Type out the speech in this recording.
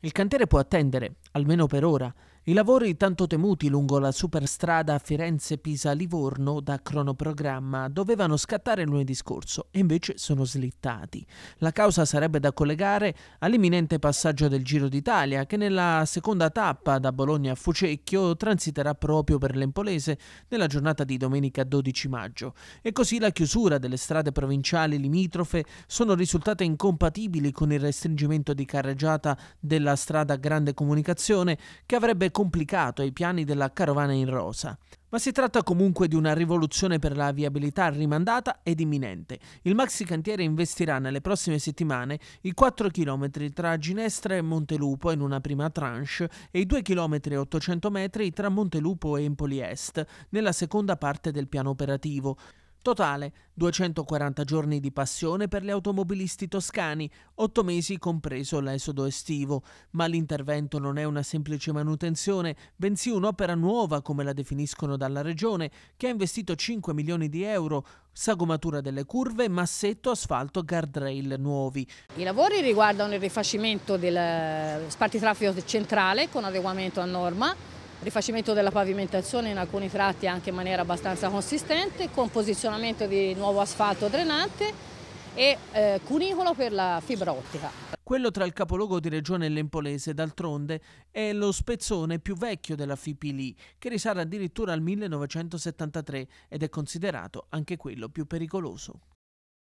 Il cantiere può attendere, almeno per ora, i lavori tanto temuti lungo la superstrada Firenze-Pisa-Livorno da cronoprogramma dovevano scattare lunedì scorso e invece sono slittati. La causa sarebbe da collegare all'imminente passaggio del Giro d'Italia che nella seconda tappa da Bologna a Fucecchio transiterà proprio per l'Empolese nella giornata di domenica 12 maggio e così la chiusura delle strade provinciali limitrofe sono risultate incompatibili con il restringimento di carreggiata della strada Grande Comunicazione che avrebbe complicato ai piani della carovana in rosa. Ma si tratta comunque di una rivoluzione per la viabilità rimandata ed imminente. Il maxi cantiere investirà nelle prossime settimane i 4 km tra Ginestra e Montelupo in una prima tranche e i 2 km e 800 metri tra Montelupo e Empoli Est nella seconda parte del piano operativo. Totale 240 giorni di passione per gli automobilisti toscani, 8 mesi compreso l'esodo estivo, ma l'intervento non è una semplice manutenzione, bensì un'opera nuova come la definiscono dalla regione, che ha investito 5 milioni di euro, sagomatura delle curve, massetto, asfalto, guardrail nuovi. I lavori riguardano il rifacimento del eh, spartitraffico centrale con adeguamento a norma, rifacimento della pavimentazione in alcuni tratti anche in maniera abbastanza consistente, con posizionamento di nuovo asfalto drenante e eh, cunicolo per la fibra ottica. Quello tra il capoluogo di regione e l'Empolese, d'altronde, è lo spezzone più vecchio della Fipili, che risale addirittura al 1973 ed è considerato anche quello più pericoloso.